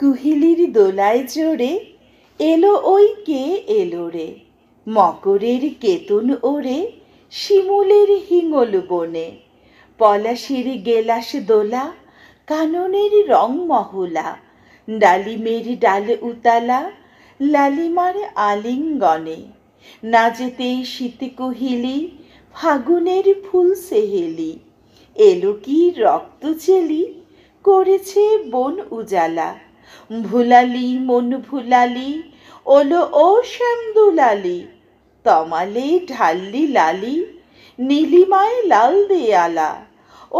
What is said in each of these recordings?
কুহিলির দোলায় জোরে এলো ওই কে এলো রে মকরের কেতন ওরে শিমুলের হিঙল বনে পলাশির গেলাস দোলা কাননের রং মহলা ডালিমের ডালে উতালা লালিমার আলিঙ্গনে যেতে শীত কুহিলি ফাগুনের ফুল সেহেলি এলো কি রক্ত চেলি করেছে বন উজালা ভুলালি মন ভুলালি ওলো ও শ্যামদুলালি তমালে ঢাল্লি লালি নীলিমায় লাল দেয়ালা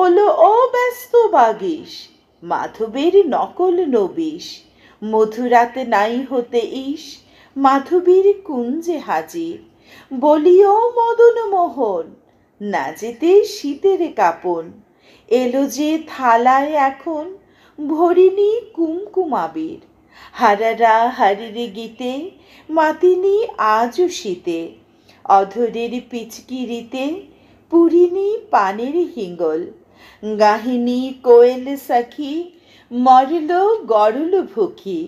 ওলো ও ব্যস্ত বাগিস মাধবের নকল নবিশ মধুরাতে নাই হতে ইস মাধবীর কুঞ্জে হাজির বলিও মদন মোহন না যেতে শীতের কাপন এলো যে থালায় এখন ভরিনি আবির হারারা হারিরে গীতে মাতিনি আজও শীতে অধরের পিচকিরিতে পুরিনি পানের হিঙ্গল গাহিনী কোয়েল সাখি মরল গরল ভুকি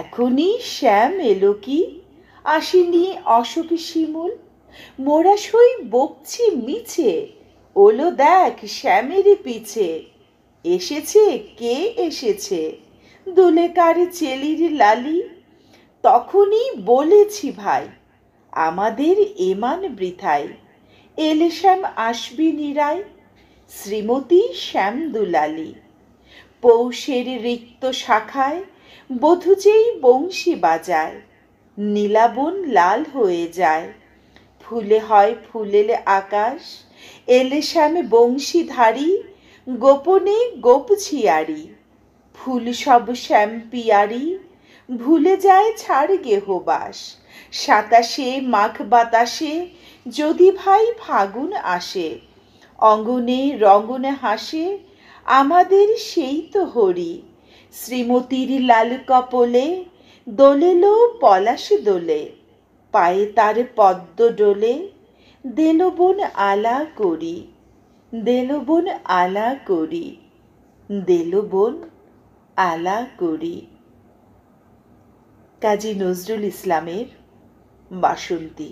এখনই শ্যাম এলো কি আসিনি অশোক শিমুল মোরা সই বকছি মিছে ওলো দেখ শ্যামের পিছে এসেছে কে এসেছে দুলেকার চেলির লালি তখনই বলেছি ভাই আমাদের এমান বৃথায় এলে শ্যাম আসবি নিরায় শ্রীমতী শ্যাম দুলালি পৌষের রিক্ত শাখায় বধুচেই বংশী বাজায় নীলাবন লাল হয়ে যায় ফুলে হয় ফুলেলে আকাশ এলে শ্যাম বংশীধারী গোপনে গোপ ফুল সব শ্যাম পিয়ারি ভুলে যায় ছাড় গেহবাস সাতাশে মাঘ বাতাসে যদি ভাই ফাগুন আসে অঙ্গনে রঙনে হাসে আমাদের সেই তো হরি শ্রীমতীর লাল কপলে দোলেল পলাশ দোলে পায়ে তার পদ্ম ডোলে দেলবন আলা করি দেলবন আলা করি দেলবন আলা করি কাজী নজরুল ইসলামের বাসন্তী